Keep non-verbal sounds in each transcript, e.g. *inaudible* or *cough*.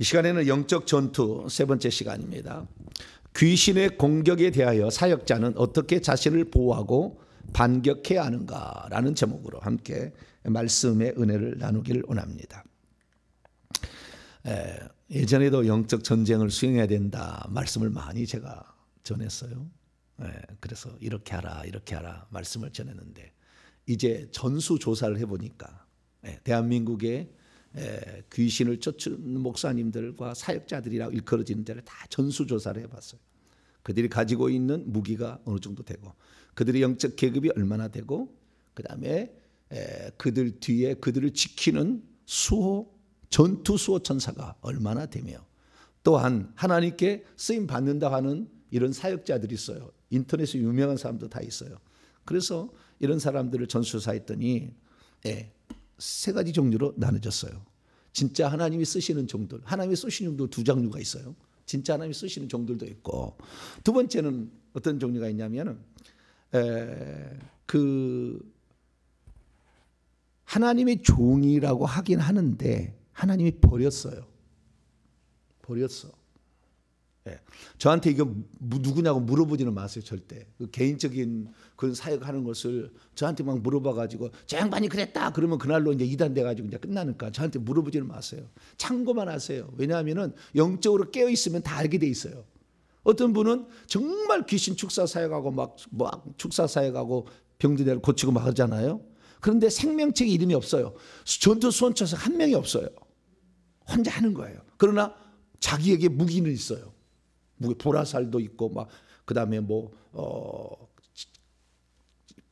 이 시간에는 영적 전투 세 번째 시간입니다. 귀신의 공격에 대하여 사역자는 어떻게 자신을 보호하고 반격해야 하는가라는 제목으로 함께 말씀의 은혜를 나누기를 원합니다. 에, 예전에도 영적 전쟁을 수행해야 된다 말씀을 많이 제가 전했어요. 에, 그래서 이렇게 하라 이렇게 하라 말씀을 전했는데 이제 전수 조사를 해보니까 에, 대한민국의 귀신을 쫓은 목사님들과 사역자들이라고 일컬어지는 데를 다 전수조사를 해봤어요. 그들이 가지고 있는 무기가 어느 정도 되고 그들의 영적 계급이 얼마나 되고 그 다음에 그들 뒤에 그들을 지키는 수호 전투 수호 천사가 얼마나 되며 또한 하나님께 쓰임 받는다 하는 이런 사역자들이 있어요. 인터넷에 유명한 사람도 다 있어요. 그래서 이런 사람들을 전수사했더니 예, 세 가지 종류로 나눠졌어요. 진짜 하나님이 쓰시는 종들, 하나님이 쓰시는 종들 두 장류가 있어요. 진짜 하나님이 쓰시는 종들도 있고 두 번째는 어떤 종류가 있냐면은 에, 그 하나님의 종이라고 하긴 하는데 하나님이 버렸어요. 버렸어. 예. 저한테 이거 누구냐고 물어보지는 마세요 절대 그 개인적인 그런 사역하는 것을 저한테 막 물어봐가지고 저 양반이 그랬다 그러면 그날로 이제 이단돼가지고 이제 끝나니까 저한테 물어보지는 마세요 참고만 하세요 왜냐하면은 영적으로 깨어 있으면 다 알게 돼 있어요 어떤 분은 정말 귀신 축사 사역하고 막, 막 뭐 축사 사역하고 병들대를 고치고 막 하잖아요 그런데 생명책 이름이 없어요 전투 수원처에서 한 명이 없어요 혼자 하는 거예요 그러나 자기에게 무기는 있어요 무게 보라살도 있고 막 그다음에 뭐 어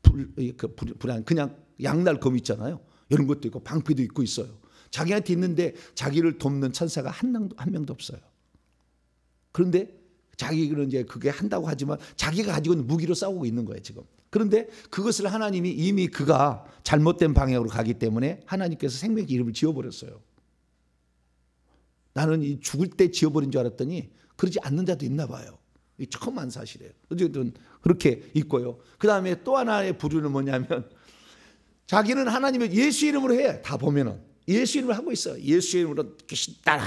불그 불안 그냥 양날검 있잖아요. 이런 것도 있고 방패도 있고 있어요. 자기한테 있는데 자기를 돕는 천사가 한 명도 한 명도 없어요. 그런데 자기는 이제 그게 한다고 하지만 자기가 가지고 있는 무기로 싸우고 있는 거예요, 지금. 그런데 그것을 하나님이 이미 그가 잘못된 방향으로 가기 때문에 하나님께서 생명의 이름을 지어버렸어요. 나는 이 죽을 때 지어버린 줄 알았더니 그러지 않는 자도 있나 봐요. 이 처음 안 사실이에요. 어쨌든 그렇게 있고요. 그 다음에 또 하나의 부류는 뭐냐면 *laughs* 자기는 하나님의 예수 이름으로 해. 다 보면은 예수 이름으 하고 있어. 예수 이름으로 귀신 따라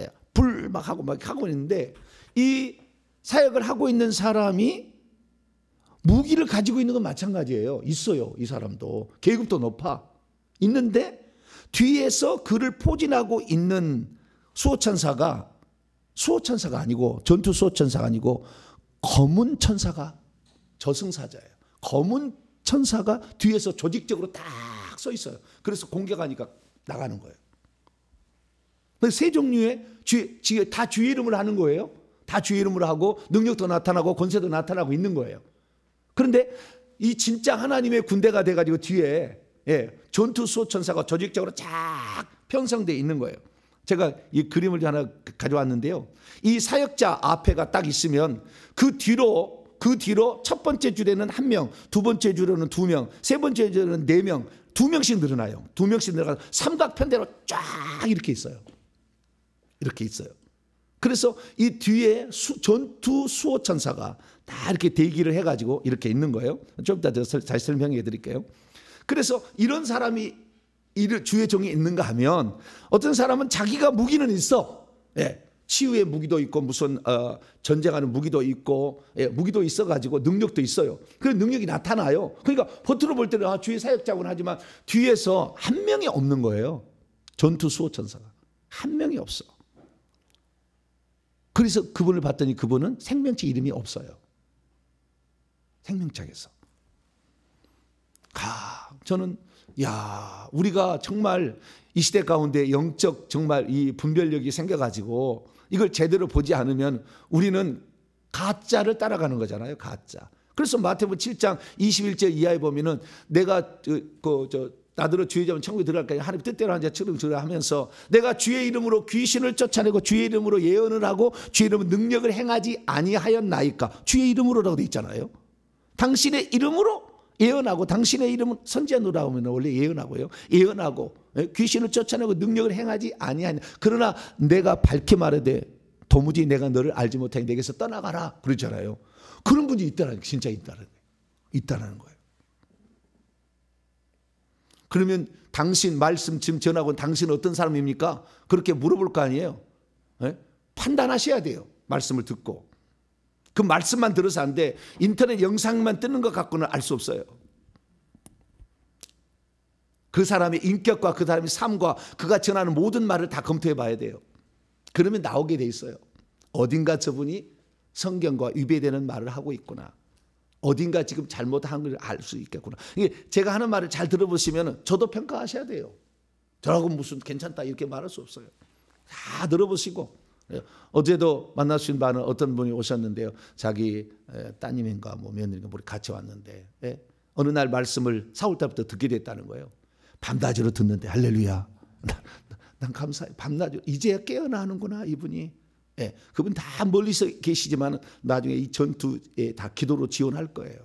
예. 불막 하고 막 하고 있는데 이 사역을 하고 있는 사람이 무기를 가지고 있는 건 마찬가지예요. 있어요. 이 사람도 계급도 높아 있는데 뒤에서 그를 포진하고 있는 수호천사가 수호천사가 아니고 전투 수호천사가 아니고 검은 천사가 저승사자예요. 검은 천사가 뒤에서 조직적으로 딱 서 있어요. 그래서 공격하니까 나가는 거예요. 세 종류의 주, 주, 다 주의 이름으 하는 거예요. 다 주의 이름으 하고 능력도 나타나고 권세도 나타나고 있는 거예요. 그런데 이 진짜 하나님의 군대가 돼가지고 뒤에 예, 전투 수호천사가 조직적으로 쫙 편성돼 있는 거예요. 제가 이 그림을 하나 가져왔는데요. 이 사역자 앞에가 딱 있으면 그 뒤로 그 뒤로 첫 번째 줄에는 한 명, 두 번째 줄에는 두 명, 세 번째 줄에는 네 명, 두 명씩 늘어나요. 두 명씩 늘어나 삼각편대로 쫙 이렇게 있어요. 이렇게 있어요. 그래서 이 뒤에 수, 전투 수호 천사가 다 이렇게 대기를 해가지고 이렇게 있는 거예요. 좀 이따 다시 설명해 드릴게요. 그래서 이런 사람이 이를 주의 종이 있는가 하면 어떤 사람은 자기가 무기는 있어. 예. 치유의 무기도 있고 무슨 어, 전쟁하는 무기도 있고 예, 무기도 있어가지고 능력도 있어요. 그 능력이 나타나요. 그러니까 겉으로 볼 때는 아, 주의 사역자군 하지만 뒤에서 한 명이 없는 거예요. 전투 수호 천사가 한 명이 없어. 그래서 그분을 봤더니 그분은 생명체 이름이 없어요. 생명체에서가 저는 야, 우리가 정말 이 시대 가운데 영적 정말 이 분별력이 생겨가지고 이걸 제대로 보지 않으면 우리는 가짜를 따라가는 거잖아요. 가짜. 그래서 마태복음 7장 21절 이하에 보면은 내가 그저 그, 나더러 주의 자면 천국에 들어갈까요? 하나님 뜻대로 한 자처럼 저를 하면서 내가 주의 이름으로 귀신을 쫓아내고 주의 이름으로 예언을 하고 주의 이름으로 능력을 행하지 아니하였나이까? 주의 이름으로라고 돼 있잖아요. 당신의 이름으로 예언하고 당신의 이름은 선지자노라 하면 원래 예언하고요. 예언하고 예, 귀신을 쫓아내고 능력을 행하지 아니하니 그러나 내가 밝히 말하되 도무지 내가 너를 알지 못하니 내게서 떠나가라 그러잖아요. 그런 분이 있다는 진짜 있다는 있다는 거예요. 그러면 당신 말씀 지금 전하고 당신은 어떤 사람입니까? 그렇게 물어볼 거 아니에요. 예? 판단하셔야 돼요. 말씀을 듣고. 그 말씀만 들어서 안 돼. 인터넷 영상만 뜨는 것 갖고는 알 수 없어요. 그 사람의 인격과 그 사람의 삶과 그가 전하는 모든 말을 다 검토해 봐야 돼요. 그러면 나오게 돼 있어요. 어딘가 저분이 성경과 위배되는 말을 하고 있구나. 어딘가 지금 잘못한 걸 알 수 있겠구나. 이게 제가 하는 말을 잘 들어보시면 저도 평가하셔야 돼요. 저라고 무슨 괜찮다 이렇게 말할 수 없어요. 다 들어보시고 예. 어제도 만나신 바는 어떤 분이 오셨는데요. 자기 따님인가 뭐 며느리가 우리 같이 왔는데 예? 어느 날 말씀을 4월 달부터 듣게 됐다는 거예요. 밤낮으로 듣는데 할렐루야. 난, *laughs* 난 감사해. 밤낮으로 이제야 깨어나는구나 이분이. 예, 그분 다 멀리서 계시지만 나중에 이 전투에 다 기도로 지원할 거예요.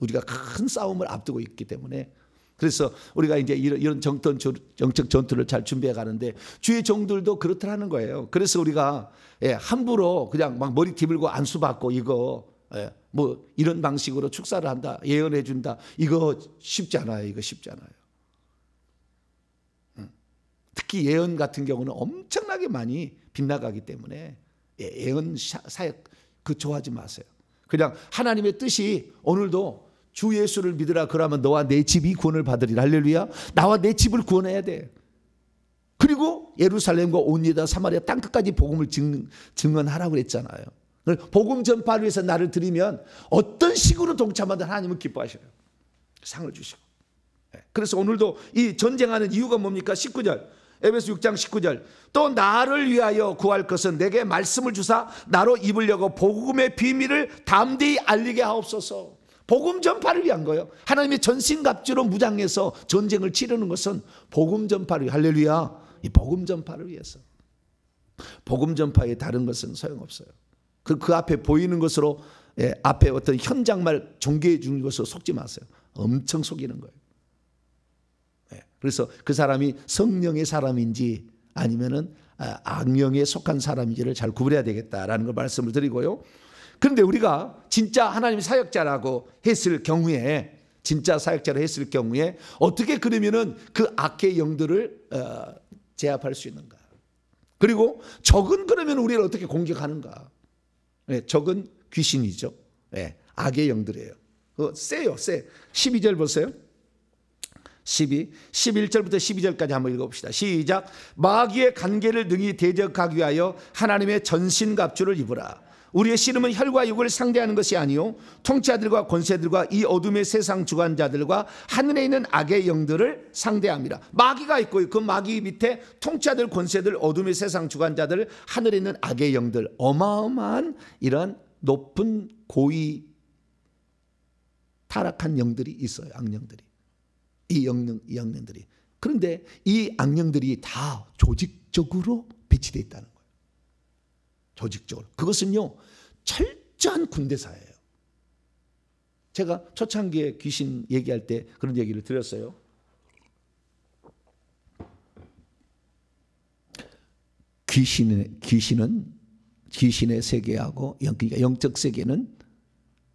우리가 큰 싸움을 앞두고 있기 때문에 그래서 우리가 이제 이런 정통, 정책 전투를 잘 준비해 가는데 주의 종들도 그렇더라는 거예요. 그래서 우리가 예, 함부로 그냥 막 머리 뒤밀고 안수 받고 이거 예, 뭐 이런 방식으로 축사를 한다 예언해 준다 이거 쉽지 않아요. 이거 쉽지 않아요. 특히 예언 같은 경우는 엄청나게 많이 빗나가기 때문에 예, 예언 사역 그 좋아하지 마세요. 그냥 하나님의 뜻이 오늘도 주 예수를 믿으라 그러면 너와 내 집이 구원을 받으리라 할렐루야. 나와 내 집을 구원해야 돼. 그리고 예루살렘과 온유다 사마리아 땅 끝까지 복음을 증, 증언하라고 그랬잖아요. 복음 전파를 위해서 나를 드리면 어떤 식으로 동참하든 하나님은 기뻐하셔요. 상을 주시고. 예. 그래서 오늘도 이 전쟁하는 이유가 뭡니까? 19절. 에베소 6장 19절. 또 나를 위하여 구할 것은 내게 말씀을 주사 나로 입으려고 복음의 비밀을 담대히 알리게 하옵소서. 복음 전파를 위한 거예요. 하나님의 전신갑주로 무장해서 전쟁을 치르는 것은 복음 전파를 위해 할렐루야. 이 복음 전파를 위해서. 복음 전파에 다른 것은 소용없어요. 그, 그 앞에 보이는 것으로 예, 앞에 어떤 현장말 전개해 주는 것으로 속지 마세요. 엄청 속이는 거예요. 예, 그래서 그 사람이 성령의 사람인지 아니면은 아, 악령에 속한 사람인지를 잘 구분해야 되겠다라는 걸 말씀을 드리고요. 그런데 우리가 진짜 하나님 사역자라고 했을 경우에 진짜 사역자로 했을 경우에 어떻게 그러면은 그 악의 영들을 어, 제압할 수 있는가? 그리고 적은 그러면 우리를 어떻게 공격하는가? 네, 적은 귀신이죠. 네, 악의 영들이에요. 어, 세요, 세. 12절 보세요. 12, 11절부터 12절까지 한번 읽어봅시다. 시작. 마귀의 관계를 능히 대적하기 위하여 하나님의 전신 갑주를 입으라. 우리의 씨름은 혈과 육을 상대하는 것이 아니요 통치자들과 권세들과 이 어둠의 세상 주관자들과 하늘에 있는 악의 영들을 상대합니다. 마귀가 있고 그 마귀 밑에 통치자들, 권세들, 어둠의 세상 주관자들, 하늘에 있는 악의 영들 어마어마한 이런 높은 고위 타락한 영들이 있어요. 악령들이 이 영령 이령들이 그런데 이 악령들이 다 조직적으로 배치돼 있다는. 조직적으로. 그것은요, 철저한 군대사예요. 제가 초창기에 귀신 얘기할 때 그런 얘기를 드렸어요. 귀신의, 귀신은 귀신의 세계하고 영, 그러니까 영적 세계는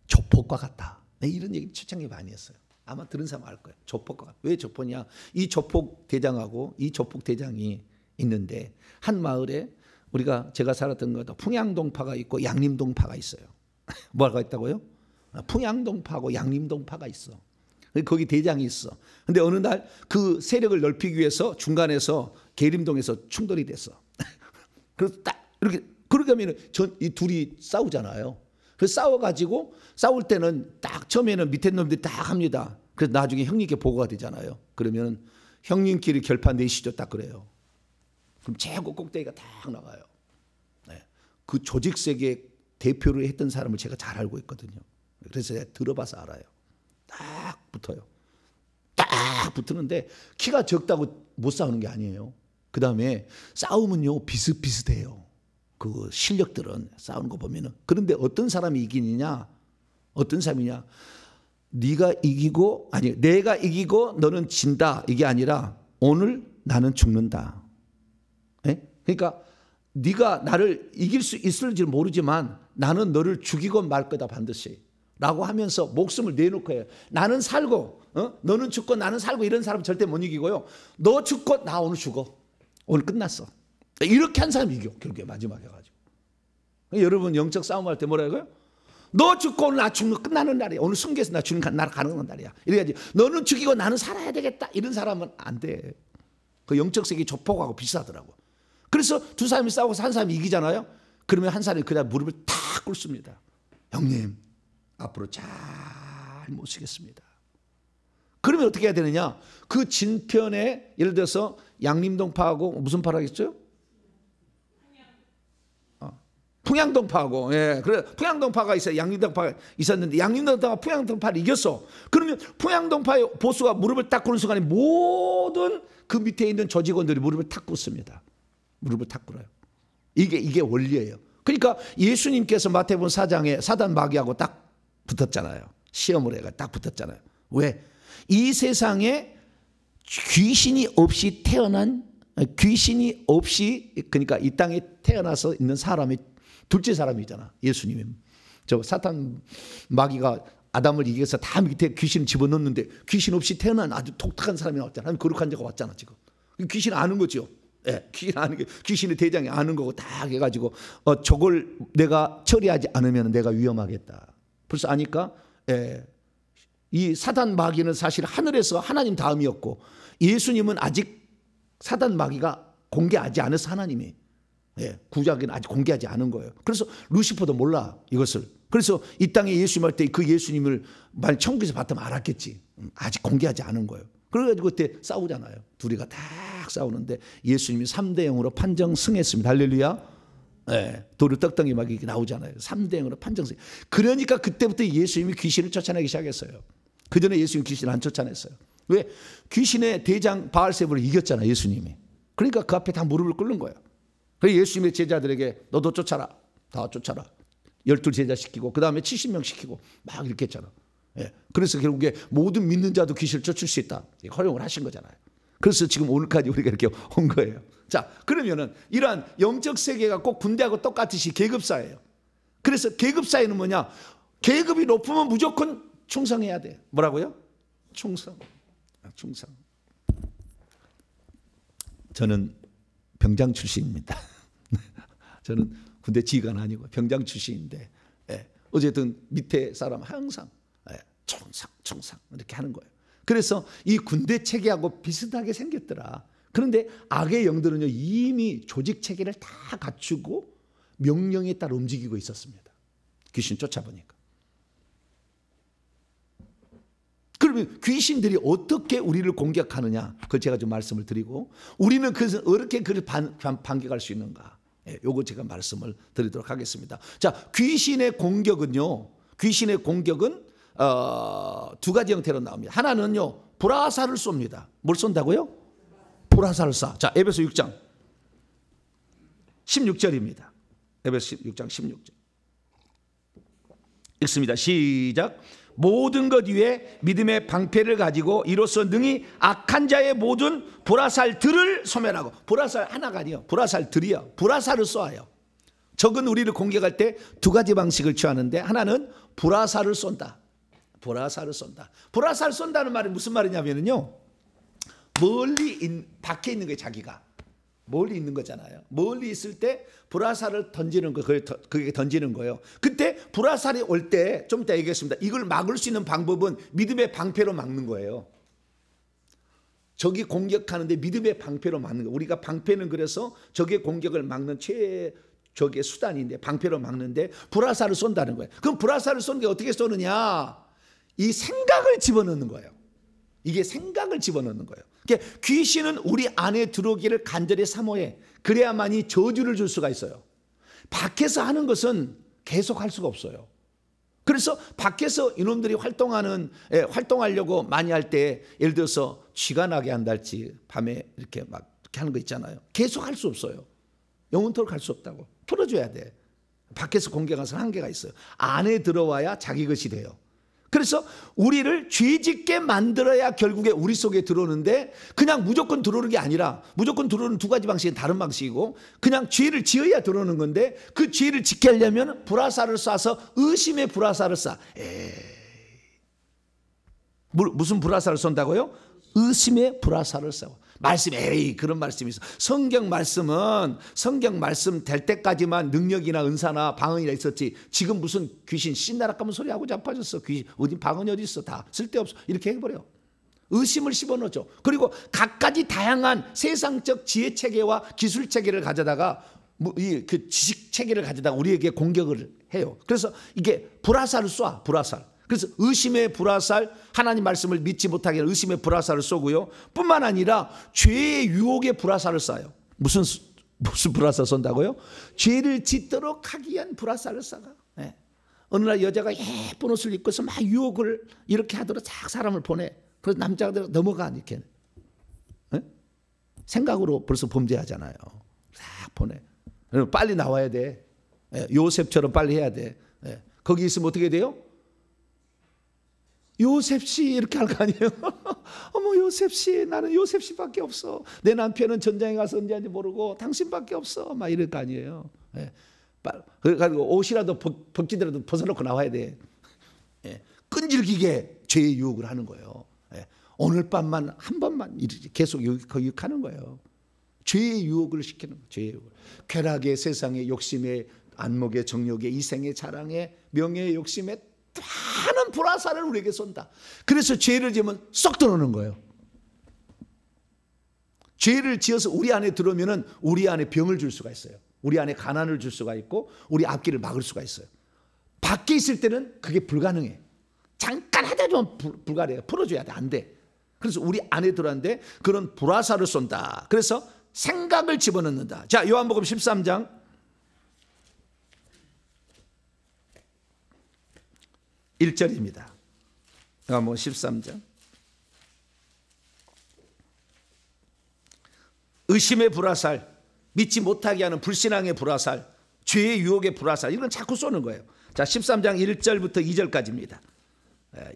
조폭과 같다. 네, 이런 얘기 초창기 많이 했어요. 아마 들은 사람 알 거예요. 조폭과 왜 조폭이냐? 이 조폭 대장하고 이 조폭 대장이 있는데 한 마을에 우리가 제가 살았던 것도 풍양동파가 있고 양림동파가 있어요. *laughs* 뭐가 있다고요? 아, 풍양동파고 양림동파가 있어. 거기 대장이 있어. 근데 어느 날 그 세력을 넓히기 위해서 중간에서 계림동에서 충돌이 됐어. *laughs* 그래서 딱 이렇게 그렇게 하면 은 전이 둘이 싸우잖아요. 그래서 싸워가지고 싸울 때는 딱 처음에는 밑에 놈들이 다 합니다. 그래서 나중에 형님께 보고가 되잖아요. 그러면 형님끼리 결판 내시죠. 딱 그래요. 그럼 최고 꼭대기가 딱 나가요. 네. 그 조직 세계 대표를 했던 사람을 제가 잘 알고 있거든요. 그래서 제가 들어봐서 알아요. 딱 붙어요. 딱 붙으는데 키가 적다고 못 싸우는 게 아니에요. 그 다음에 싸움은요 비슷비슷해요. 그 실력들은 싸우는 거 보면은 그런데 어떤 사람이 이기느냐 어떤 사람이냐 네가 이기고 아니 내가 이기고 너는 진다 이게 아니라 오늘 나는 죽는다 그러니까 네가 나를 이길 수 있을지 모르지만 나는 너를 죽이고말 거다 반드시. 라고 하면서 목숨을 내놓고 해요. 나는 살고, 어? 너는 죽고 나는 살고 이런 사람 절대 못 이기고요. 너 죽고 나 오늘 죽어. 오늘 끝났어. 이렇게 한 사람 이겨. 결국에 마지막에 가지고. 그러니까 여러분 영적 싸움할 때 뭐라 해요? 너 죽고 오늘 나 죽는 끝나는 날이야. 오늘 승계해서 나 죽는 날 가는 날이야. 이래야지. 너는 죽이고 나는 살아야 되겠다. 이런 사람은 안 돼. 그 영적 세계 조폭하고 비슷하더라고. 그래서 두 사람이 싸우고서 한 사람이 이기잖아요. 그러면 한 사람이 그냥 무릎을 탁 꿇습니다. 형님, 앞으로 잘 모시겠습니다. 그러면 어떻게 해야 되느냐? 그 진편에 예를 들어서 양림동파하고 무슨 파라겠죠? 어, 풍양동파하고 예 그래 풍양동파가 있어 양림동파가 있었는데 양림동파가 풍양동파를 이겼어 그러면 풍양동파의 보수가 무릎을 딱 꿇는 순간에 모든 그 밑에 있는 저 직원들이 무릎을 탁 꿇습니다 무릎을 탁 꿇어요. 이게 이게 원리예요. 그러니까 예수님께서 마태복음 4장에 사단 마귀하고 딱 붙었잖아요. 시험을 해가 딱 붙었잖아요. 왜? 이 세상에 귀신이 없이 태어난 귀신이 없이 그러니까 이 땅에 태어나서 있는 사람이 둘째 사람이잖아. 예수님저 사탄 마귀가 아담을 이겨서 다 밑에 귀신을 집어넣는데 귀신 없이 태어난 아주 독특한 사람이 나왔잖아. 거룩한 자가 왔잖아 지금. 귀신 아는 거죠. 예, 귀신 아는 게 귀신의 대장이 아는 거고 다 해가지고 어, 저걸 내가 처리하지 않으면 내가 위험하겠다. 벌써 아니까 예, 이 사단 마귀는 사실 하늘에서 하나님 다음이었고 예수님은 아직 사단 마귀가 공개하지 않아서 하나님이 예, 구약은 아직 공개하지 않은 거예요. 그래서 루시퍼도 몰라 이것을. 그래서 이 땅에 예수님 할 때 그 예수님을 만 천국에서 봤다면 알았겠지. 음, 아직 공개하지 않은 거예요. 그래가지고 그때 싸우잖아요. 둘이가 딱 싸우는데 예수님이 3대 0으로 판정 승했습니다. 할렐루야. 예, 돌을 떡덩이 막 이렇게 나오잖아요. 3대 0으로 판정 승. 그러니까 그때부터 예수님이 귀신을 쫓아내기 시작했어요. 그 전에 예수님 귀신 을안 쫓아냈어요. 왜? 귀신의 대장 바알세브를 이겼잖아, 예수님이. 그러니까 그 앞에 다 무릎을 꿇는 거예요. 그 예수님의 제자들에게 너도 쫓아라. 다 쫓아라. 열둘 제자 시키고, 그 다음에 70명 시키고, 막 이렇게 했잖아. 예. 그래서 결국에 모든 믿는 자도 귀신을 쫓을 수 있다. 허용을 하신 거잖아요. 그래서 지금 오늘까지 우리가 이렇게 온 거예요. 자, 그러면은 이러한 영적 세계가 꼭 군대하고 똑같이 계급사예요. 그래서 계급사회는 뭐냐? 계급이 높으면 무조건 충성해야 돼. 뭐라고요? 충성. 아, 충성. 저는 병장 출신입니다. *laughs* 저는 군대 지휘관 아니고 병장 출신인데 예. 어쨌든 밑에 사람 항상 총상, 총상 이렇게 하는 거예요. 그래서 이 군대 체계하고 비슷하게 생겼더라. 그런데 악의 영들은요 이미 조직 체계를 다 갖추고 명령에 따라 움직이고 있었습니다. 귀신 쫓아보니까. 그러면 귀신들이 어떻게 우리를 공격하느냐 그걸 제가 좀 말씀을 드리고 우리는 그래서 어떻게 그를 반, 반격할 수 있는가 예, 요거 제가 말씀을 드리도록 하겠습니다. 자 귀신의 공격은요 귀신의 공격은 어, 두 가지 형태로 나옵니다. 하나는요. 불화살을 쏩니다. 뭘 쏜다고요? 불화살을 쏴. 자, 에베소 6장 16절입니다. 에베소 6장 16절. 읽습니다. 시작. 모든 것 위에 믿음의 방패를 가지고 이로써 능히 악한 자의 모든 보라살들을 소멸하고 보라살 하나가 아니요 보라살들이요 보라살을 쏘아요 적은 우리를 공격할 때 두 가지 방식을 취하는데 하나는 보라살을 쏜다 보라사를 쏜다. 보라사를 쏜다는 말이 무슨 말이냐면요. 멀리 인, 밖에 있는 거예요, 자기가. 멀리 있는 거잖아요. 멀리 있을 때 불화살을 던지는 거, 그걸 그게 던지는 거예요. 그때 불화살이 올 때좀 이따 얘기했습니다. 이걸 막을 수 있는 방법은 믿음의 방패로 막는 거예요. 적이 공격하는데 믿음의 방패로 막는 거예요. 우리가 방패는 그래서 적의 공격을 막는 최 적의 수단인데 방패로 막는데 불화살을 쏜다는 거예요. 그럼 불화살을 쏜 게 어떻게 쏘느냐? 이 생각을 집어넣는 거예요. 이게 생각을 집어넣는 거예요. 그러니까 귀신은 우리 안에 들어오기를 간절히 사모해. 그래야만이 저주를 줄 수가 있어요. 밖에서 하는 것은 계속 할 수가 없어요. 그래서 밖에서 이놈들이 활동하는 예, 활동하려고 많이 할 때 예를 들어서 쥐가 나게 한달지 밤에 이렇게 막 이렇게 하는 거 있잖아요. 계속 할 수 없어요. 영혼토록 할 수 없다고 풀어줘야 돼. 밖에서 공개가서 한계가 있어요. 안에 들어와야 자기 것이 돼요. 그래서 우리를 죄짓게 만들어야 결국에 우리 속에 들어오는데 그냥 무조건 들어오는 게 아니라 무조건 들어오는 두 가지 방식이 다른 방식이고 그냥 죄를 지어야 들어오는 건데 그 죄를 지키려면 불화살을 쏴서 의심의 불화살을 쏴. 에이. 무슨 불화살을 쏜다고요? 의심의 불화살을 쏴. 말씀 에이 그런 말씀이 있어. 성경 말씀은 성경 말씀 될 때까지만 능력이나 은사나 방언이나 있었지. 지금 무슨 귀신 신나라 까면 소리 하고 자빠졌어. 귀신 어디 방언이 어디 있어 다 쓸데없어 이렇게 해버려. 의심을 씹어넣죠. 그리고 각가지 다양한 세상적 지혜 체계와 기술 체계를 가져다가 뭐 그 지식 체계를 가져다가 우리에게 공격을 해요. 그래서 이게 불화살을 쏴 불화살. 그래서 의심의 불화살, 하나님 말씀을 믿지 못하게 의심의 불화살을 쏘고요. 뿐만 아니라 죄의 유혹의 불화살을 쏴요. 무슨 무슨 불화살 쏜다고요? 죄를 짓도록 하기 위한 불화살을 쏴가. 네. 어느 날 여자가 예쁜 옷을 입고서 막 유혹을 이렇게 하도록 쫙 사람을 보내. 그래서 남자들 넘어가 이렇게. 네? 예? 생각으로 벌써 범죄하잖아요. 딱 보내. 빨리 나와야 돼. 예, 요셉처럼 빨리 해야 돼. 거기 있으면 어떻게 돼요? 요셉 씨 이렇게 할 거 아니에요? *laughs* 어머 요셉 씨 나는 요셉 씨밖에 없어. 내 남편은 전장에 가서 언제인지 모르고 당신밖에 없어. 막 이럴 거 아니에요. 예. 그래가지고 옷이라도 벗, 벗기더라도 벗어놓고 나와야 돼. 예. 끈질기게 죄의 유혹을 하는 거예요. 예. 오늘 밤만 한 번만 계속 그 유혹하는 거예요. 죄의 유혹을 시키는 거예요. 죄의 유혹. 쾌락의 세상의 욕심의 안목의 정욕의 이생의 자랑의 명예의 욕심에 많은 불화살을 우리에게 쏜다. 그래서 죄를 지으면 쏙 들어오는 거예요. 죄를 지어서 우리 안에 들어오면 우리 안에 병을 줄 수가 있어요. 우리 안에 가난을 줄 수가 있고 우리 앞길을 막을 수가 있어요. 밖에 있을 때는 그게 불가능해. 잠깐 하다 좀 불가능해. 풀어줘야 돼. 안 돼. 그래서 우리 안에 들어왔는데 그런 불화살을 쏜다. 그래서 생각을 집어넣는다. 자, 요한복음 13장 1절입니다. 요한복음 13장. 의심의 불화살, 믿지 못하게 하는 불신앙의 불화살, 죄의 유혹의 불화살 이건 자꾸 쏘는 거예요. 자, 13장 1절부터 2절까지입니다.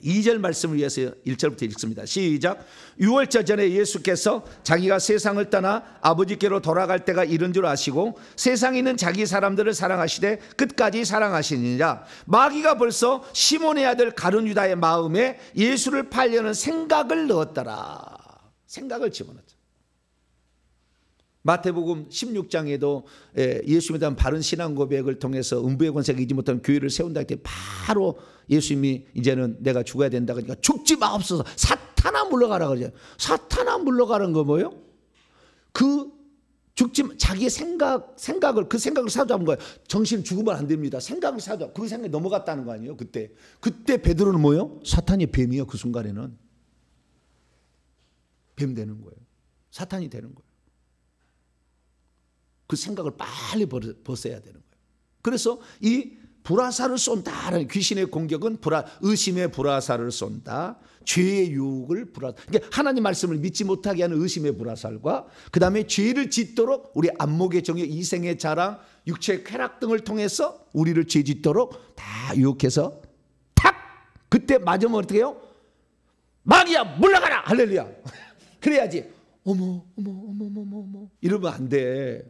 2절 예, 말씀을 위해서 1절부터 읽습니다. 시작. 6월절 전에 예수께서 자기가 세상을 떠나 아버지께로 돌아갈 때가 이른 줄 아시고 세상 에 있는 자기 사람들을 사랑하시되 끝까지 사랑하시니라. 마귀가 벌써 시몬의 아들 가룟 유다의 마음에 예수를 팔려는 생각을 넣었더라. 생각을 집어넣죠. 마태복음 16장에도 예수에 대한 바른 신앙 고백을 통해서 음부의 권세가 이지 못한 교회를 세운다 할 때 바로 예수님이 이제는 내가 죽어야 된다 그러니까 죽지 마없어서 사탄아 물러가라 그러죠. 사탄아 물러가는 거 뭐예요? 그 죽지 자기의 생각 생각을 그 생각을 사로잡은 거예요. 정신 죽으면 안 됩니다. 생각을 사로잡. 그 생각이 넘어갔다는 거 아니에요? 그때 그때 베드로는 뭐요? 예 사탄이 뱀이요. 그 순간에는 뱀 되는 거예요. 사탄이 되는 거예요. 그 생각을 빨리 벗어야 되는 거예요. 그래서 이 불화살을 쏜다. 귀신의 공격은 불화, 의심의 불화살을 쏜다. 죄의 유혹을 불화. 그러니까 하나님 말씀을 믿지 못하게 하는 의심의 불화살과 그 다음에 죄를 짓도록 우리 안목의 정의, 이생의 자랑, 육체의 쾌락 등을 통해서 우리를 죄짓도록 다 유혹해서 탁 그때 맞으면 어떻게 해요? 마귀야 물러가라 할렐루야. *laughs* 그래야지. 어머 어머 어머 어머 어머 이러면 안 돼.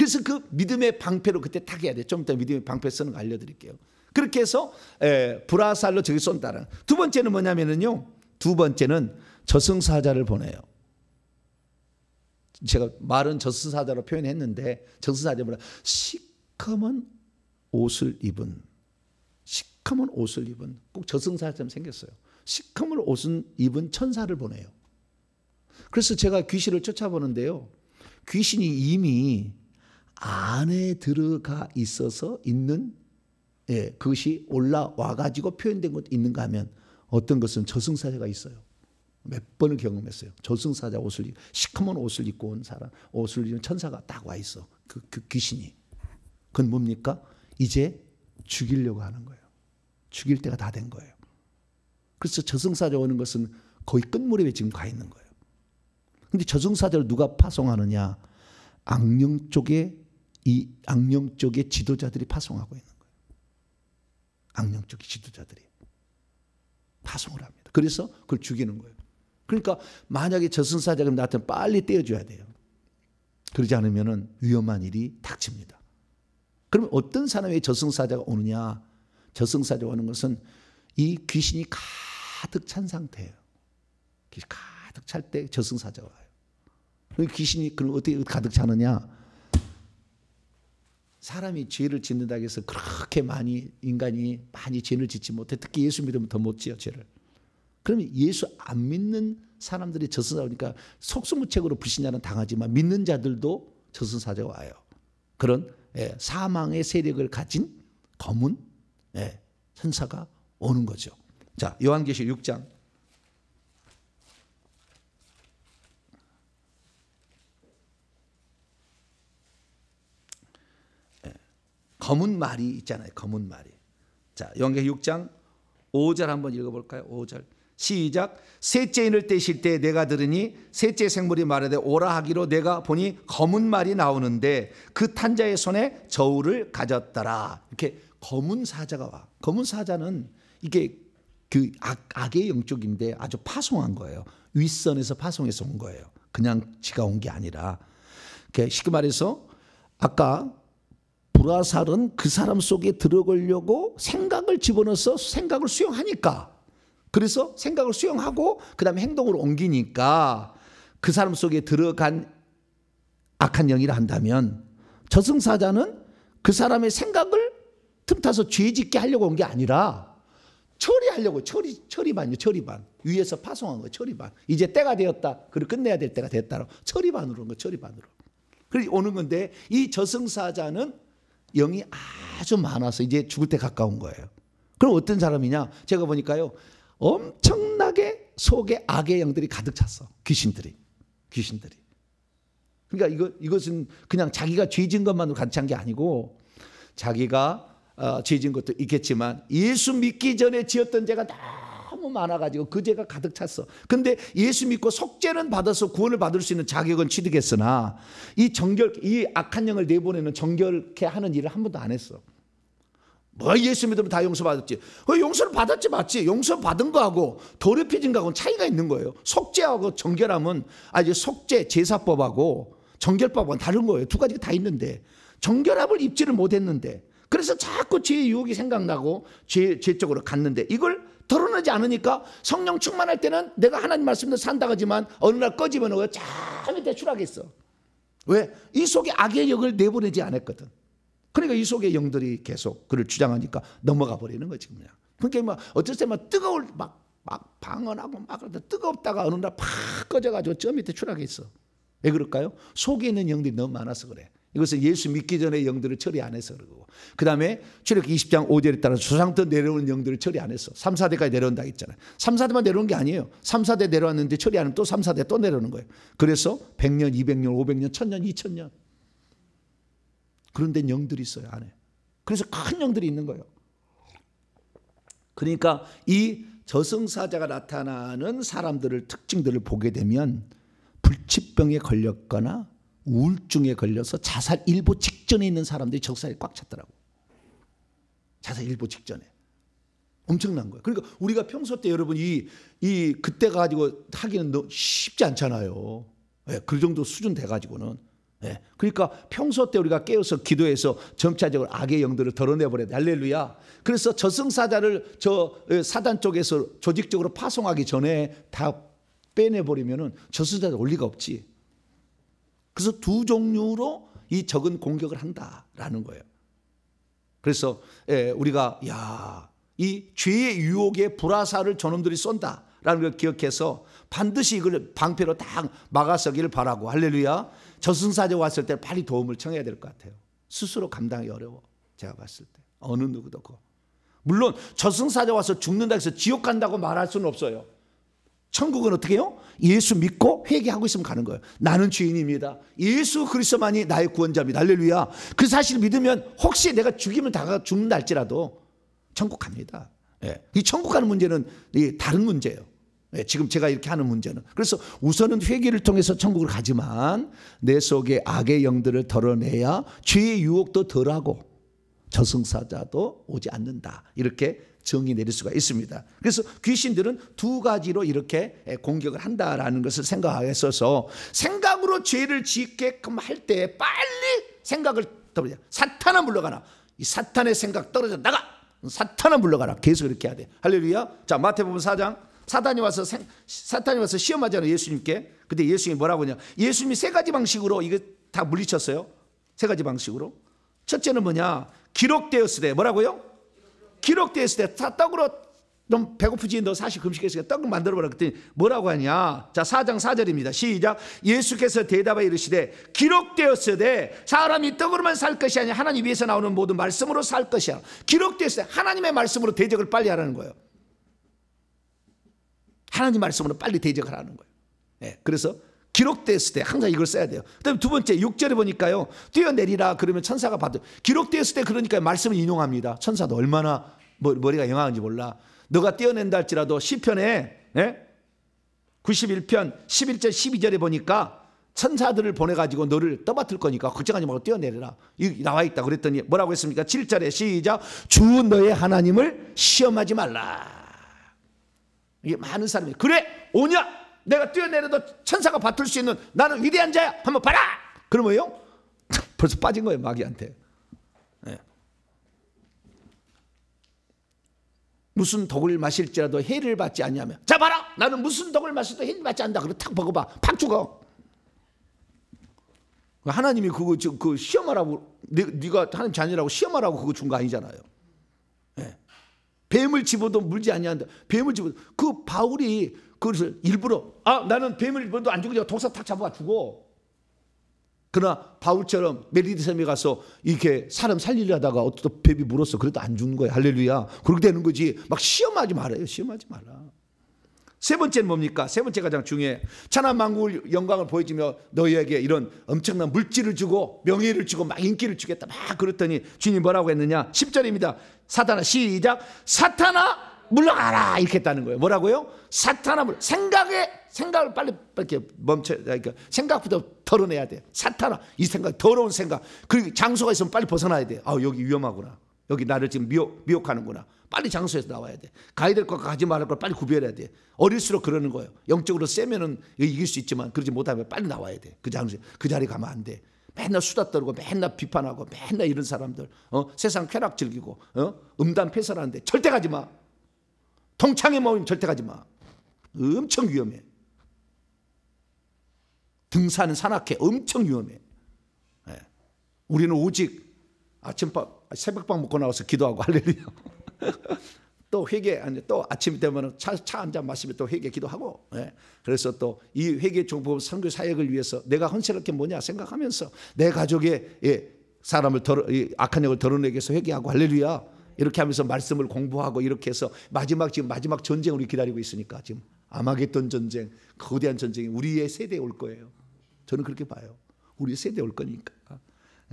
그래서 그 믿음의 방패로 그때 탁 해야 돼. 좀 이따 믿음의 방패 쓰는 거 알려드릴게요. 그렇게 해서 에, 브라살로 저기 쏜다는. 두 번째는 뭐냐면요두 번째는 저승사자를 보내요. 제가 말은 저승사자로 표현했는데 저승사자 뭐라 시커먼 옷을 입은 시커먼 옷을 입은 꼭 저승사자처럼 생겼어요. 시커먼 옷을 입은 천사를 보내요. 그래서 제가 귀신을 쫓아보는데요. 귀신이 이미 안에 들어가 있어서 있는 예, 그것이 올라와 가지고 표현된 것도 있는가 하면 어떤 것은 저승사자가 있어요. 몇 번을 경험했어요. 저승사자 옷을 입고, 시커먼 옷을 입고 온 사람, 옷을 입은 천사가 딱 와 있어. 그, 그 귀신이. 그건 뭡니까? 이제 죽이려고 하는 거예요. 죽일 때가 다 된 거예요. 그래서 저승사자 오는 것은 거의 끝무렵에 지금 가 있는 거예요. 근데 저승사자를 누가 파송하느냐? 악령 쪽에 이 악령 쪽의 지도자들이 파송하고 있는 거예요. 악령 쪽의 지도자들이 파송을 합니다. 그래서 그걸 죽이는 거예요. 그러니까 만약에 저승사자가 나한테 빨리 떼어줘야 돼요. 그러지 않으면 위험한 일이 닥칩니다. 그럼 어떤 사람의 저승사자가 오느냐? 저승사자가 오는 것은 이 귀신이 가득 찬 상태예요. 가득 찰 때 저승사자가 와요. 그 귀신이 그럼 어떻게 가득 차느냐? 사람이 죄를 짓는다고 해서 그렇게 많이 인간이 많이 죄를 짓지 못해 특히 예수 믿으면 더못 지어 죄를. 그러면 예수 안 믿는 사람들이 저승사자니까 그러니까 속수무책으로 불신자는 당하지만 믿는 자들도 저승사자 와요. 그런 예, 사망의 세력을 가진 검은 예, 천사가 오는 거죠. 자 요한계시 6장 검은 말이 있잖아요. 검은 말이. 자, 영계 6장 5절 한번 읽어볼까요? 5절. 시작. 셋째 인을 떼실 때 내가 들으니 셋째 생물이 말하되 오라 하기로 내가 보니 검은 말이 나오는데 그 탄자의 손에 저울을 가졌더라. 이렇게 검은 사자가 와. 검은 사자는 이게 그 악, 악의 영적인데 아주 파송한 거예요. 윗선에서 파송해서 온 거예요. 그냥 지가 온 게 아니라. 쉽게 말해서 아까 불화살은 그 사람 속에 들어가려고 생각을 집어넣어서 생각을 수용하니까 그래서 생각을 수용하고 그 다음에 행동으로 옮기니까 그 사람 속에 들어간 악한 영이라 한다면 저승사자는 그 사람의 생각을 틈타서 죄짓게 하려고 온 게 아니라 처리하려고 처리 처리반요 처리반 위에서 파송한 거 처리반 이제 때가 되었다 그리고 끝내야 될 때가 됐다라 처리반으로 온거 처리반으로 그래서 그러니까 오는 건데 이 저승사자는 영이 아주 많아서 이제 죽을 때 가까운 거예요. 그럼 어떤 사람이냐? 제가 보니까요. 엄청나게 속에 악의 영들이 가득 찼어. 귀신들이. 귀신들이. 그러니까 이거, 이것은 그냥 자기가 죄진 것만으로 가득 찬게 아니고 자기가 어, 죄진 것도 있겠지만 예수 믿기 전에 지었던 죄가 다 너무 많아가지고 그 죄가 가득 찼어. 근데 예수 믿고 속죄는 받아서 구원을 받을 수 있는 자격은 취득했으나 이 정결, 이 악한 영을 내보내는 정결케 하는 일을 한 번도 안 했어. 뭐 예수 믿으면 다 용서받았지. 어, 용서를 받았지 맞지. 용서받은 거하고 더럽혀진 거하고는 차이가 있는 거예요. 속죄하고 정결함은 아니 속죄 제사법하고 정결법은 다른 거예요. 두 가지가 다 있는데 정결함을 입지를 못했는데 그래서 자꾸 죄의 유혹이 생각나고 죄, 죄 쪽으로 갔는데 이걸 드러나지 않으니까 성령 충만할 때는 내가 하나님 말씀대 산다하지만 어느 날 꺼지면 참이 대출하겠어. 왜? 이 속에 악의 영을 내보내지 않았거든. 그러니까 이 속에 영들이 계속 그를 주장하니까 넘어가 버리는 거지 그냥. 그러니까 뭐 막 어쩔 때막 뜨거울 막, 막 방언하고 막 그러다 뜨겁다가 어느 날 팍 꺼져가지고 저 밑에 추락했어왜 그럴까요? 속에 있는 영들이 너무 많아서 그래. 이것은 예수 믿기 전에 영들을 처리 안 해서 그러고. 그 다음에 출력 20장 5절에 따라 조상부터 내려오는 영들을 처리 안 해서 3, 4대까지 내려온다 했잖아요. 3, 4대만 내려온 게 아니에요. 3, 4대 내려왔는데 처리 안 하면 또 3, 4대 또 내려오는 거예요. 그래서 100년, 200년, 500년, 1000년, 2000년. 그런 데 영들이 있어요, 안에. 그래서 큰 영들이 있는 거예요. 그러니까 이 저승사자가 나타나는 사람들을 특징들을 보게 되면 불치병에 걸렸거나 우울증에 걸려서 자살 일보 직전에 있는 사람들이 적살이 꽉 찼더라고. 자살 일보 직전에. 엄청난 거예요. 그러니까 우리가 평소 때 여러분 이, 이 그때 가지고 하기는 너무 쉽지 않잖아요. 예, 그 정도 수준 돼가지고는. 예, 그러니까 평소 때 우리가 깨어서 기도해서 점차적으로 악의 영들을 덜어내버려야 돼. 할렐루야. 그래서 저승사자를 저 예, 사단 쪽에서 조직적으로 파송하기 전에 다 빼내버리면은 저승사자 올 리가 없지. 그래서 두 종류로 이 적은 공격을 한다라는 거예요. 그래서 예, 우리가 야, 이 죄의 유혹에 불화살을 저놈들이 쏜다라는 걸 기억해서 반드시 이걸 방패로 딱막아서기 바라고 할렐루야. 저승사자 왔을 때 빨리 도움을 청해야 될 것 같아요. 스스로 감당이 어려워. 제가 봤을 때 어느 누구도 그 물론 저승사자 와서 죽는다 해서 지옥 간다고 말할 수는 없어요. 천국은 어떻게 해요? 예수 믿고 회개하고 있으면 가는 거예요. 나는 주인입니다. 예수 그리스도만이 나의 구원자입니다. 할렐루야. 그 사실을 믿으면 혹시 내가 죽이면 다가 죽는다 할지라도 천국 갑니다. 예. 이 천국 가는 문제는 이 다른 문제예요. 예, 지금 제가 이렇게 하는 문제는. 그래서 우선은 회개를 통해서 천국을 가지만 내 속에 악의 영들을 덜어내야 죄의 유혹도 덜하고 저승사자도 오지 않는다. 이렇게 정이 내릴 수가 있습니다. 그래서 귀신들은 두 가지로 이렇게 공격을 한다라는 것을 생각하겠어서 생각으로 죄를 짓게끔 할 때 빨리 생각을 더보자. 사탄은 물러가라. 이 사탄의 생각 떨어져 나가. 사탄은 물러가라. 계속 이렇게 해야 돼. 할렐루야. 자, 마태복음 4장 사단이 와서 생, 사탄이 와서 시험하잖아요, 예수님께. 근데 예수님이 뭐라고 하냐? 예수님이 세 가지 방식으로 이거 다 물리쳤어요. 세 가지 방식으로. 첫째는 뭐냐? 기록되었으되 뭐라고요? 기록되어 있을 때 자, 떡으로 넌 배고프지 너 사실 금식했으니까 떡 만들어 보라 더니 뭐라고 하냐 자 4장 4절입니다 시작 예수께서 대답하여 이르시되 기록되었으되 사람이 떡으로만 살 것이 아니 하나님 위에서 나오는 모든 말씀으로 살 것이야 기록되었으되 하나님의 말씀으로 대적을 빨리 하라는 거예요 하나님 말씀으로 빨리 대적을 하는 거예요 네, 그래서 기록됐을 때 항상 이걸 써야 돼요. 그다음 두 번째 6절에 보니까요. 뛰어내리라 그러면 천사가 받을 기록됐을 때 그러니까 말씀을 인용합니다. 천사도 얼마나 머리가 영하는지 몰라. 너가 뛰어낸다 할지라도 시편에 네? 91편 11절 12절에 보니까 천사들을 보내가지고 너를 떠받들 거니까 걱정하지 말고 뛰어내려라. 나와 있다. 그랬더니 뭐라고 했습니까? 7절에 시작. 주 너의 하나님을 시험하지 말라. 이게 많은 사람이 그래 오냐 내가 뛰어내려도 천사가 받을 수 있는 나는 위대한 자야. 한번 봐라. 그러면요. *laughs* 벌써 빠진 거예요. 마귀한테. 네. 무슨 독을 마실지라도 해를 받지 않냐면 자 봐라 나는 무슨 독을 마셔도 해를 받지 않는다 그래 탁 먹어봐 팍 죽어 하나님이 그거 지그 시험하라고 네, 가하나 자녀라고 시험하라고 그거 준 거 아니잖아요 네. 뱀을 집어도 물지 아니 뱀을 집어도 그 바울이 그래서 일부러 아 나는 뱀을 입어도 안 죽으니까 독사 탁 잡아 죽어. 그러나 바울처럼 메리드섬에 가서 이렇게 사람 살리려다가 어떤 떻 뱀이 물었어 그래도 안 죽는 거야 할렐루야 그렇게 되는 거지 막 시험하지 말아요 시험하지 마라 세 번째는 뭡니까? 세 번째 가장 중요해. 천하 만국을 영광을 보여주며 너희에게 이런 엄청난 물질을 주고 명예를 주고 막 인기를 주겠다. 막 그랬더니 주님 뭐라고 했느냐? 10절입니다. 사탄아 시작. 사탄아 물러가라 이렇게 했다는 거예요. 뭐라고요? 사탄아 물 생각에 생각을 빨리 빨리 멈춰 그러니까 생각부터 털어내야 돼. 사탄아 이 생각 더러운 생각 그리고 장소가 있으면 빨리 벗어나야 돼. 아 여기 위험하구나. 여기 나를 지금 미혹, 미혹하는구나. 빨리 장소에서 나와야 돼. 가야 될 것과 가지 말할 걸 빨리 구별해야 돼. 어릴수록 그러는 거예요. 영적으로 세면은 이길 수 있지만 그러지 못하면 빨리 나와야 돼. 그 장소 그 자리 가면 안 돼. 맨날 수다 떨고 맨날 비판하고 맨날 이런 사람들 어? 세상 쾌락 즐기고 어? 음담 패설하는데 절대 가지 마. 동창회 모임 절대 가지 마. 엄청 위험해. 등산은 산악회 엄청 위험해. 예. 우리는 오직 아침밥, 새벽밥 먹고 나와서 기도하고 할렐루야. *laughs* 또 회개, 아니, 또 아침이 되면 차, 차한잔 마시면 또 회개 기도하고, 예. 그래서 또 이 회개 종법 선교 사역을 위해서 내가 헌신할 게 뭐냐 생각하면서 내 가족의 예, 사람을 덜, 악한 역을 덜어내기 위해서 회개하고 할렐루야. 이렇게 하면서 말씀을 공부하고 이렇게 해서 마지막 지금 마지막 전쟁 우리 기다리고 있으니까 지금 아마겟돈 전쟁 거대한 전쟁이 우리의 세대에 올 거예요. 저는 그렇게 봐요. 우리 의 세대에 올 거니까.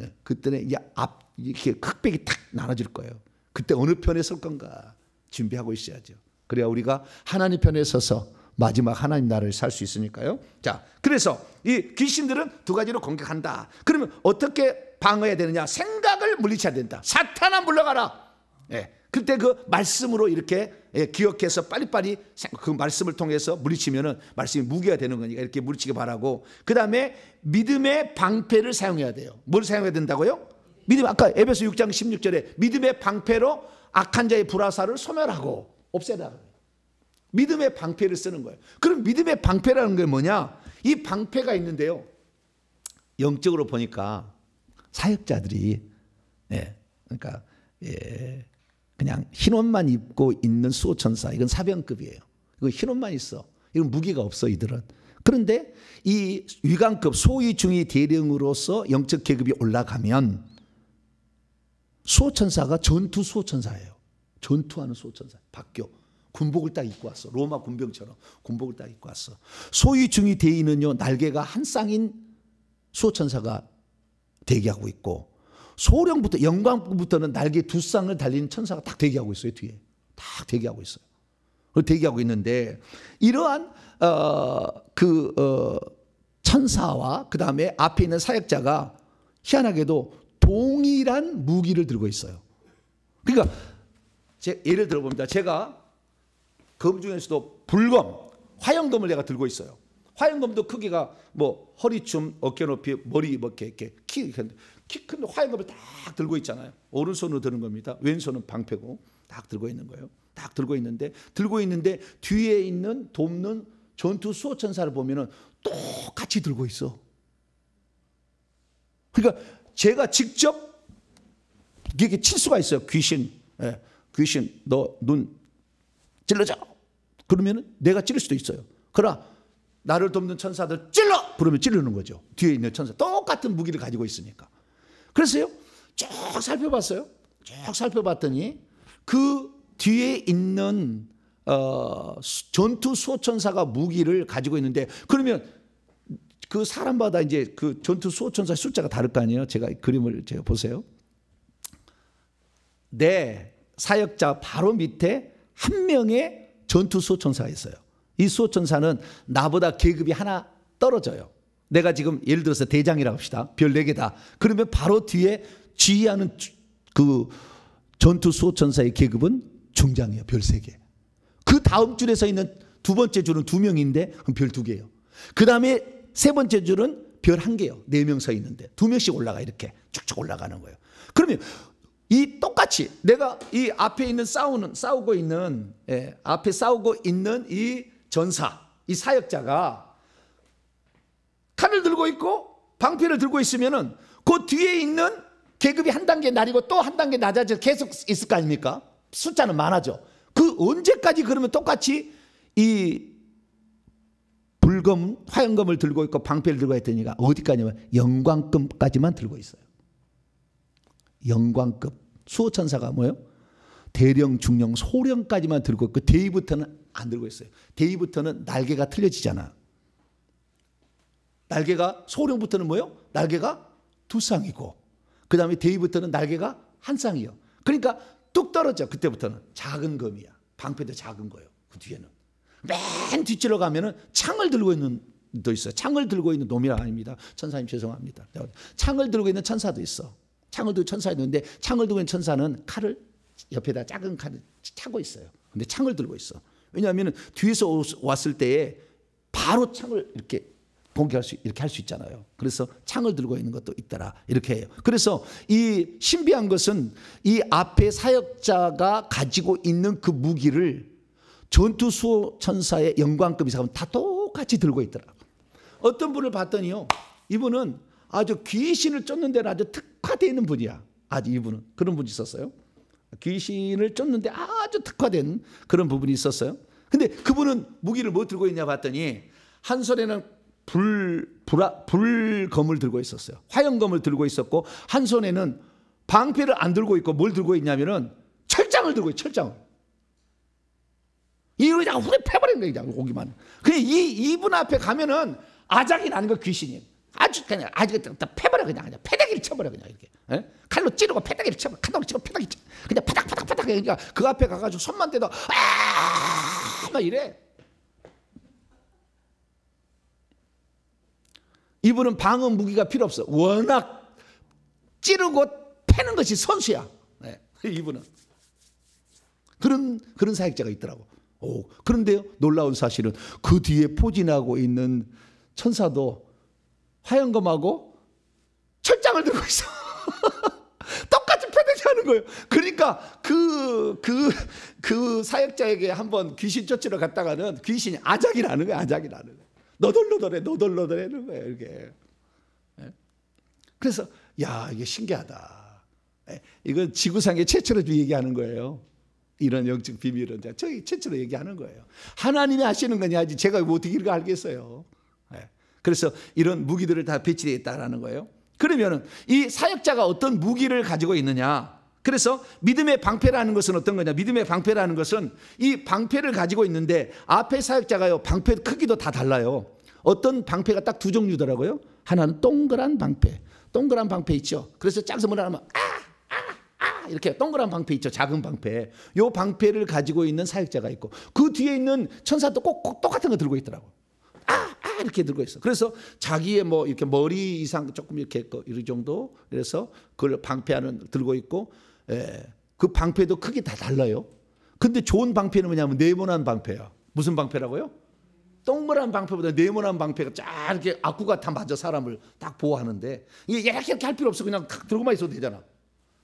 예, 그때는 이앞 이렇게 흑백이 탁 나눠질 거예요. 그때 어느 편에 설 건가 준비하고 있어야죠. 그래야 우리가 하나님 편에 서서 마지막 하나님 나라를 살 수 있으니까요. 자, 그래서 이 귀신들은 두 가지로 공격한다. 그러면 어떻게 방어해야 되느냐? 생각을 물리쳐야 된다. 사탄아 물러가라. 예. 그때 그 말씀으로 이렇게 예, 기억해서 빨리빨리 그 말씀을 통해서 물리치면은 말씀이 무게가 되는 거니까 이렇게 물리치기 바라고 그 다음에 믿음의 방패를 사용해야 돼요. 뭘 사용해야 된다고요? 믿음 아까 에베소 6장 16절에 믿음의 방패로 악한 자의 불화사를 소멸하고 없애다. 믿음의 방패를 쓰는 거예요. 그럼 믿음의 방패라는 게 뭐냐? 이 방패가 있는데요. 영적으로 보니까 사역자들이 예, 그러니까 예, 그냥 흰 옷만 입고 있는 수호천사 이건 사병급이에요. 이거 흰 옷만 있어. 이건 무기가 없어 이들은. 그런데 이 위관급 소위 중위 대령으로서 영적 계급이 올라가면 수호천사가 전투 수호천사예요. 전투하는 수호천사 박교 군복을 딱 입고 왔어. 로마 군병처럼 군복을 딱 입고 왔어. 소위 중위 대인는요 날개가 한 쌍인 수호천사가 대기하고 있고 소령부터 영광부터는 날개 두 쌍을 달리는 천사가 딱 대기하고 있어요 뒤에 딱 대기하고 있어요. 그 대기하고 있는데 이러한 어그 어, 천사와 그 다음에 앞에 있는 사역자가 희한하게도 동일한 무기를 들고 있어요. 그러니까 제, 예를 들어봅니다. 제가 검 중에서도 불검, 화염검을 내가 들고 있어요. 화염검도 크기가 뭐 허리춤, 어깨 높이, 머리 뭐 이렇게 이렇게 키 이렇게. 키큰 화해컵을 딱 들고 있잖아요. 오른손으로 드는 겁니다. 왼손은 방패고 딱 들고 있는 거예요. 딱 들고 있는데 들고 있는데 뒤에 있는 돕는 전투 수호천사를 보면은 똑같이 들고 있어. 그러니까 제가 직접 이렇게 칠 수가 있어요. 귀신, 예, 귀신 너 눈 찔러줘. 그러면은 내가 찌를 수도 있어요. 그러나 나를 돕는 천사들 찔러! 그러면 찌르는 거죠. 뒤에 있는 천사 똑같은 무기를 가지고 있으니까. 그래서요, 쭉 살펴봤어요. 쭉 살펴봤더니 그 뒤에 있는 어, 전투 수호천사가 무기를 가지고 있는데 그러면 그 사람마다 이제 그 전투 수호천사 숫자가 다를 거 아니에요. 제가 그림을 제가 보세요. 내 네, 사역자 바로 밑에 한 명의 전투 수호천사가 있어요. 이 수호천사는 나보다 계급이 하나 떨어져요. 내가 지금 예를 들어서 대장이라고 합시다. 별 4개다. 그러면 바로 뒤에 지휘하는 그 전투 수호천사의 계급은 중장이에요. 별 3개. 그 다음 줄에 서 있는 두 번째 줄은 두 명인데 그럼 별 2개예요. 그 다음에 세 번째 줄은 별 1개예요. 4명 서 있는데. 2명씩 올라가 이렇게 쭉쭉 올라가는 거예요. 그러면 이 똑같이 내가 이 앞에 있는 싸우는 싸우고 있는 예, 앞에 싸우고 있는 이 전사 이 사역자가 칼을 들고 있고 방패를 들고 있으면은 그 뒤에 있는 계급이 한 단계 날이고또 한 단계 낮아져 계속 있을 거 아닙니까? 숫자는 많아져. 그 언제까지 그러면 똑같이 이 불금, 화연금을 들고 있고 방패를 들고 했더니가 어디까지냐면 영광급까지만 들고 있어요. 영광급. 수호천사가 뭐예요? 대령, 중령, 소령까지만 들고 있고 대위부터는 안 들고 있어요. 대위부터는 날개가 틀려지잖아. 날개가 소룡부터는 뭐예요? 날개가 두 쌍이고 그 다음에 대위부터는 날개가 한 쌍이요. 그러니까 뚝 떨어져 그때부터는 작은 검이야. 방패도 작은 거예요. 그 뒤에는 맨 뒤질러 가면은 창을 들고 있는 도 있어. 창을 들고 있는 놈이 아닙니다. 천사님 죄송합니다. 창을 들고 있는 천사도 있어. 창을 들고 천사도 있는데 창을 들고 있는 천사는 칼을 옆에다 작은 칼을 차고 있어요. 근데 창을 들고 있어. 왜냐하면 뒤에서 왔을 때에 바로 창을 이렇게 공격할 수 이렇게 할 수 있잖아요. 그래서 창을 들고 있는 것도 있더라. 이렇게 해요. 그래서 이 신비한 것은 이 앞에 사역자가 가지고 있는 그 무기를 전투 수호 천사의 영광급 이상은 다 똑같이 들고 있더라. 어떤 분을 봤더니요. 이분은 아주 귀신을 쫓는 데는 아주 특화되어 있는 분이야. 아주 이분은 그런 분이 있었어요. 귀신을 쫓는데 아주 특화된 그런 부분이 있었어요. 근데 그분은 무기를 뭐 들고 있냐 봤더니 한 손에는 불, 불, 불검을 들고 있었어요. 화염검을 들고 있었고 한 손에는 방패를 안 들고 있고 뭘 들고 있냐면은 철장을 들고 있어요. 철장을. 이거 그냥 후에 패버리 거예요. 그냥 고기만. 그냥 이, 이분 앞에 가면은 아작이 나는 거귀신이 아주 그냥 아주 그냥 패버려 그냥 그냥 패대기를 쳐버려 그냥 이렇게 에? 예? 칼로 찌르고 패대기를 쳐버려 칼로 찌르고 패대기 쳐 그냥 파닥 파닥 파닥 그러니까 그 앞에 가가지고 손만 대도 아막 이래 이분은 방어 무기가 필요 없어. 워낙 찌르고 패는 것이 선수야. 네. *laughs* 이분은. 그런, 그런 사역자가 있더라고. 오, 그런데요, 놀라운 사실은 그 뒤에 포진하고 있는 천사도 화연검하고 철장을 들고 있어. *laughs* 똑같이 패대기 하는 거예요. 그러니까 그, 그, 그 사역자에게 한번 귀신 쫓으러 갔다가는 귀신이 아작이라는 거야, 아작이라는 거야. 너덜너덜해, 너덜너덜해 이 거예요. 이렇게. 예? 그래서 야 이게 신기하다. 예? 이건 지구상에 최초로 얘기하는 거예요. 이런 영적 비밀은 저희 최초로 얘기하는 거예요. 하나님이 아시는 거냐지 제가 뭐 어떻게 이걸 알겠어요. 예? 그래서 이런 무기들을 다 배치되어 있다라는 거예요. 그러면이 사역자가 어떤 무기를 가지고 있느냐? 그래서 믿음의 방패라는 것은 어떤 거냐? 믿음의 방패라는 것은 이 방패를 가지고 있는데 앞에 사역자가요. 방패 크기도 다 달라요. 어떤 방패가 딱 두 종류더라고요. 하나는 동그란 방패. 동그란 방패 있죠. 그래서 짝서 뭐라 하면 아! 아! 아! 이렇게 동그란 방패 있죠. 작은 방패. 요 방패를 가지고 있는 사역자가 있고 그 뒤에 있는 천사도 꼭, 꼭 똑같은 거 들고 있더라고. 아, 아 이렇게 들고 있어. 그래서 자기의 뭐 이렇게 머리 이상 조금 이렇게 그 이 정도 그래서 그걸 방패하는 들고 있고 예, 그 방패도 크기다 달라요. 근데 좋은 방패는 뭐냐면 네모난 방패야. 무슨 방패라고요? 동그란 방패보다 네모난 방패가 쫙 이렇게 악구가 다 맞아 사람을 딱 보호하는데 이게 이렇게 이렇게 할 필요 없어 그냥 탁 들고만 있어도 되잖아.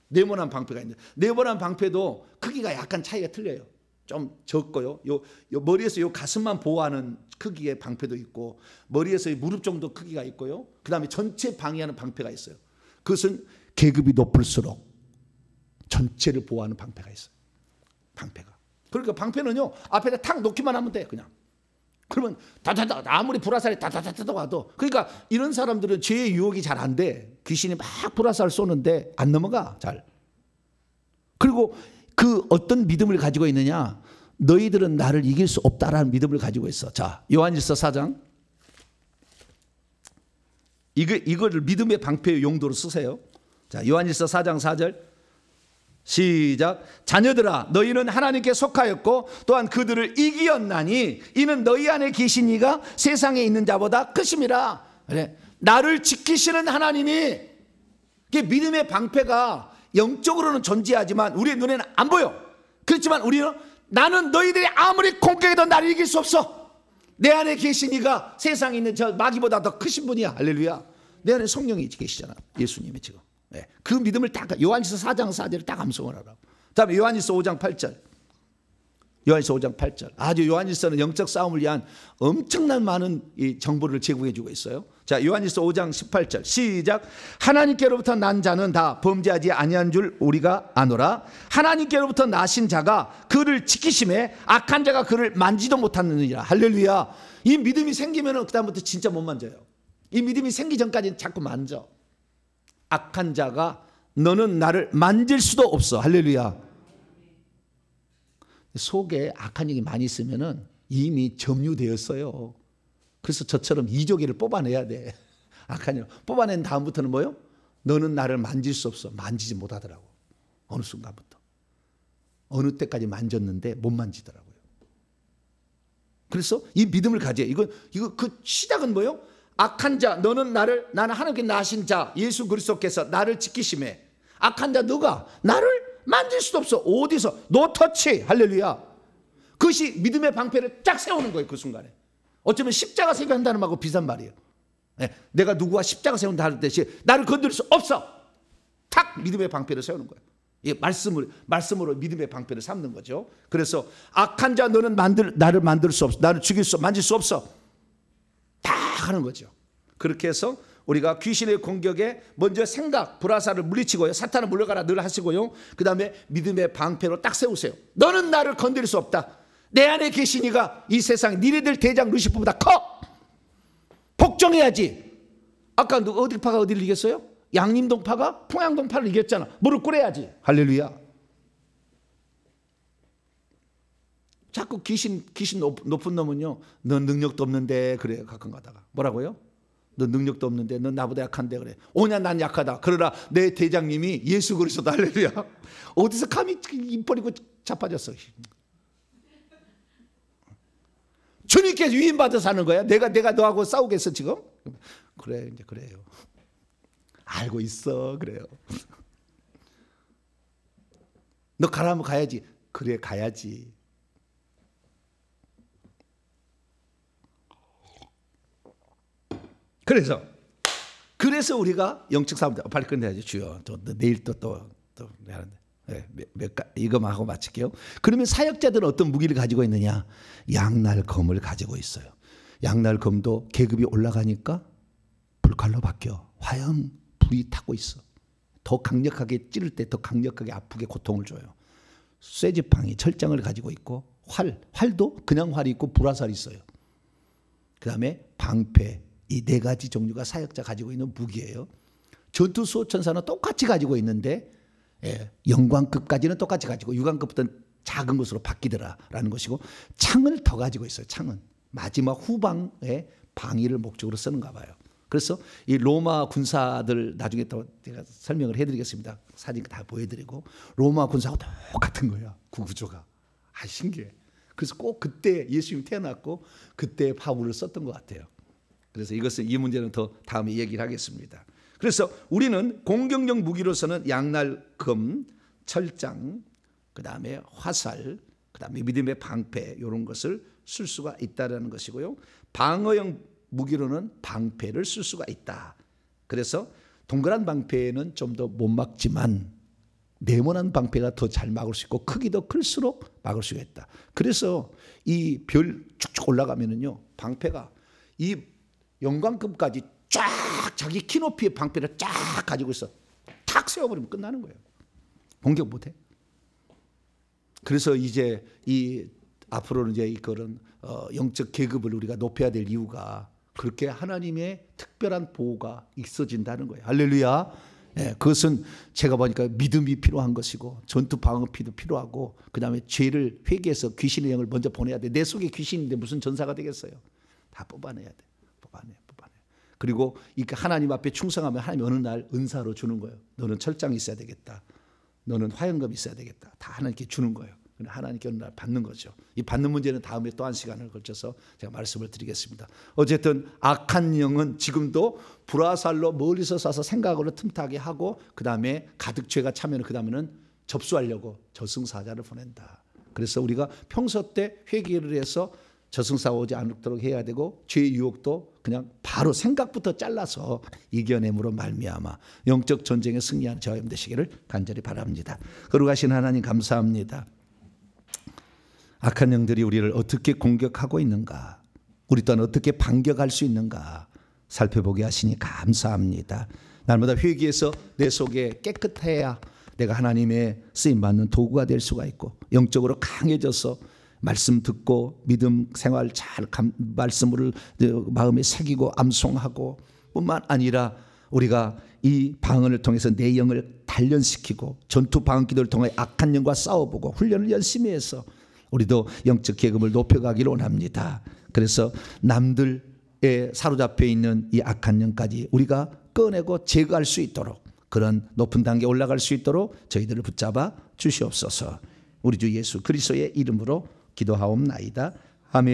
네모난 방패가 있는데 네모난 방패도 크기가 약간 차이가 틀려요. 좀 적고요. 요, 요 머리에서 요 가슴만 보호하는 크기의 방패도 있고 머리에서 무릎 정도 크기가 있고요. 그다음에 전체 방해하는 방패가 있어요. 그것은 계급이 높을수록 전체를 보호하는 방패가 있어요. 방패가. 그러니까 방패는요. 앞에다 탁 놓기만 하면 돼 그냥. 그러면 다다다 아무리 불화살이 다다다다 와도 그러니까 이런 사람들은 죄의 유혹이 잘안 돼. 귀신이 막 불화살 쏘는데 안 넘어가 잘. 그리고 그 어떤 믿음을 가지고 있느냐? 너희들은 나를 이길 수 없다라는 믿음을 가지고 있어. 자, 요한일서 4장. 이거 이거를 믿음의 방패 용도로 쓰세요. 자, 요한일서 4장 4절. 시작. 자녀들아, 너희는 하나님께 속하였고 또한 그들을 이기었나니 이는 너희 안에 계신 이가 세상에 있는 자보다 크심이라. 그래. 나를 지키시는 하나님이 믿음의 방패가 영적으로는 존재하지만 우리의 눈에는 안 보여. 그렇지만 우리는 나는 너희들이 아무리 공격해도 나를 이길 수 없어. 내 안에 계신 이가 세상에 있는 저 마귀보다 더 크신 분이야. 할렐루야. 내 안에 성령이 계시잖아. 예수님이 지금. 네. 그 믿음을 딱 요한일서 4장 4절을 딱 감성을 하라고. 다음에 요한일서 5장 8절. 요한일서 5장 8절. 아주 요한일서는 영적 싸움을 위한 엄청난 많은 이 정보를 제공해 주고 있어요. 자, 요한일서 5장 18절. 시작. 하나님께로부터 난 자는 다 범죄하지 아니한 줄 우리가 아노라. 하나님께로부터 나신 자가 그를 지키심에 악한 자가 그를 만지도 못하느니라. 할렐루야. 이 믿음이 생기면은 그다음부터 진짜 못 만져요. 이 믿음이 생기 전까지는 자꾸 만져. 악한 자가 너는 나를 만질 수도 없어. 할렐루야. 속에 악한 얘기 많이 있으면은 이미 점유되었어요. 그래서 저처럼 이조기를 뽑아내야 돼. *laughs* 악한 영. 뽑아낸 다음부터는 뭐요? 너는 나를 만질 수 없어. 만지지 못하더라고. 어느 순간부터. 어느 때까지 만졌는데 못 만지더라고요. 그래서 이 믿음을 가져요. 이거, 이거 그 시작은 뭐요? 악한 자 너는 나를 나는 하나님께 나신 자 예수 그리스도께서 나를 지키심에 악한 자 누가 나를 만질 수도 없어 어디서 노 터치 할렐루야 그것이 믿음의 방패를 쫙 세우는 거예요 그 순간에 어쩌면 십자가 세우 한다는 말하고 비슷한 말이에요 네, 내가 누구와 십자가 세운다 하는 대 나를 건드릴 수 없어 탁 믿음의 방패를 세우는 거예요 이 말씀을 말씀으로 믿음의 방패를 삼는 거죠 그래서 악한 자 너는 만들 나를 만들 수 없어 나를 죽일 수 만질 수 없어 하는 거죠. 그렇게 해서 우리가 귀신의 공격에 먼저 생각, 불화사를 물리치고요. 사탄을 물러가라 늘 하시고요. 그 다음에 믿음의 방패로 딱 세우세요. 너는 나를 건드릴 수 없다. 내 안에 계시니가 이 세상 니네들 대장 루시퍼보다 커. 복종해야지. 아까 어디 파가 어디를 이겼어요? 양림동 파가 평양동 파를 이겼잖아. 무릎 꿇어야지. 할렐루야. 자꾸 귀신 귀신 높, 은 놈은요. 너 능력도 없는데 그래 가끔 가다가 뭐라고요? 너 능력도 없는데 너 나보다 약한데 그래. 오냐 난 약하다. 그러나 내 대장님이 예수 그리스도 할렐루야. 어디서 감히 입 버리고 자빠졌어. 주님께서 위임받아 사는 거야. 내가 내가 너하고 싸우겠어 지금? 그래 이제 그래요. 알고 있어 그래요. 너 가라면 가야지. 그래 가야지. 그래서 그래서 우리가 영적 사업자 빨리 끝내야지 주여. 또 내일 또또또 하는데. 네, 몇, 이거만 하고 마칠게요. 그러면 사역자들은 어떤 무기를 가지고 있느냐? 양날검을 가지고 있어요. 양날검도 계급이 올라가니까 불칼로 바뀌어 화염 불이 타고 있어. 더 강력하게 찌를 때 더 강력하게 아프게 고통을 줘요. 쇠지팡이 철장을 가지고 있고 활 활도 그냥 활이 있고 불화살이 있어요. 그다음에 방패 이네 가지 종류가 사역자 가지고 있는 무기예요. 전투 수호천사는 똑같이 가지고 있는데 예, 영광급까지는 똑같이 가지고 유관급부터 작은 것으로 바뀌더라라는 것이고 창을 더 가지고 있어요. 창은 마지막 후방에 방위를 목적으로 쓰는가 봐요. 그래서 이 로마 군사들 나중에 또 제가 설명을 해드리겠습니다. 사진 다 보여드리고 로마 군사하고 똑같은 거야 구구조가 아 신기해. 그래서 꼭 그때 예수님 태어났고 그때 파울을 썼던 것 같아요. 그래서 이것은이 문제는 더 다음에 얘기를 하겠습니다. 그래서 우리는 공격력 무기로서는 양날금, 철장, 그다음에 화살, 그다음에 믿음의 방패 이런 것을 쓸 수가 있다라는 것이고요. 방어형 무기로는 방패를 쓸 수가 있다. 그래서 동그란 방패는 좀 더 못 막지만 네모난 방패가 더 잘 막을 수 있고 크기도 클수록 막을 수 있다. 그래서 이 별 쭉쭉 올라가면은요 방패가 이 영광급까지 쫙 자기 키높이의 방패를 쫙 가지고 있어. 탁 세워버리면 끝나는 거예요. 공격 못해. 그래서 이제 이 앞으로는 이제 그런 어 영적 계급을 우리가 높여야 될 이유가 그렇게 하나님의 특별한 보호가 있어진다는 거예요. 할렐루야. 예, 그것은 제가 보니까 믿음이 필요한 것이고 전투 방어피도 필요하고 그다음에 죄를 회개해서 귀신의 영을 먼저 보내야 돼. 내 속에 귀신인데 무슨 전사가 되겠어요. 다 뽑아내야 돼. 뽑아내, 뽑아내. 그리고 이 하나님 앞에 충성하면 하나님 어느 날 은사로 주는 거예요. 너는 철장 있어야 되겠다. 너는 화연금 있어야 되겠다. 다 하나님께 주는 거예요. 하나님께 어느 날 받는 거죠. 이 받는 문제는 다음에 또 한 시간을 걸쳐서 제가 말씀을 드리겠습니다. 어쨌든 악한 영은 지금도 불화살로 멀리서 쏴서 생각으로 틈타게 하고 그 다음에 가득 죄가 차면 그 다음에는 접수하려고 저승사자를 보낸다. 그래서 우리가 평소 때 회개를 해서 저승사 오지 않도록 해야 되고 죄의 유혹도 그냥 바로 생각부터 잘라서 이겨냄으로 말미암아 영적 전쟁에 승리하는 저와 여 되시기를 간절히 바랍니다. 거룩하신 하나님 감사합니다. 악한 영들이 우리를 어떻게 공격하고 있는가 우리 또한 어떻게 반격할 수 있는가 살펴보게 하시니 감사합니다. 날마다 회개해서 내 속에 깨끗해야 내가 하나님의 쓰임 받는 도구가 될 수가 있고 영적으로 강해져서 말씀 듣고 믿음 생활 잘 감, 말씀을 마음에 새기고 암송하고 뿐만 아니라 우리가 이 방언을 통해서 내 영을 단련시키고 전투 방언 기도를 통해 악한 영과 싸워보고 훈련을 열심히 해서 우리도 영적 계급을 높여가기를 원합니다. 그래서 남들에 사로잡혀 있는 이 악한 영까지 우리가 꺼내고 제거할 수 있도록 그런 높은 단계에 올라갈 수 있도록 저희들을 붙잡아 주시옵소서. 우리 주 예수 그리스도의 이름으로 기도하옵나이다. 아멘.